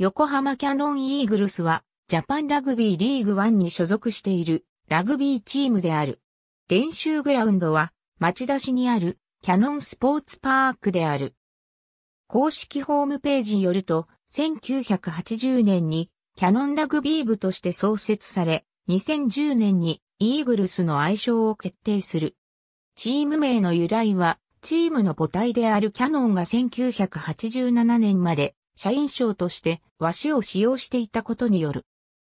横浜キャノンイーグルスは、ジャパンラグビーリーグワンに所属しているラグビーチームである。練習グラウンドは、町田市にあるキャノンスポーツパークである。公式ホームページによると、1980年にキャノンラグビー部として創設され、2010年にイーグルスの愛称を決定する。チーム名の由来は、チームの母体であるキャノンが1987年まで社員賞として和紙を使用していたことによる。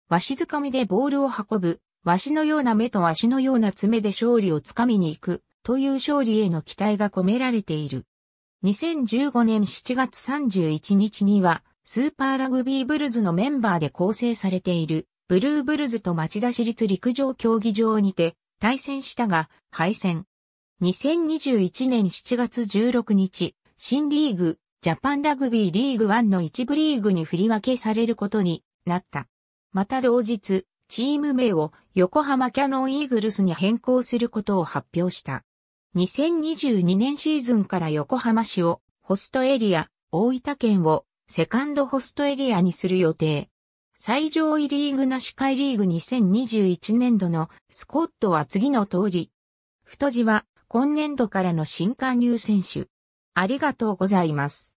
和紙掴みでボールを運ぶ、和紙のような目と和紙のような爪で勝利をつかみに行くという勝利への期待が込められている。2015年7月31日には、スーパーラグビーブルズのメンバーで構成されている、ブルーブルズと町田市立陸上競技場にて、対戦したが、敗戦。2021年7月16日、新リーグ、ジャパンラグビーリーグ1の一部リーグに振り分けされることになった。また同日、チーム名を横浜キャノンイーグルスに変更することを発表した。2022年シーズンから横浜市をホストエリア、大分県をセカンドホストエリアにする予定。最上位リーグなし会リーグ2021年度のスコットは次の通り。太字は今年度からの新加入選手。ありがとうございます。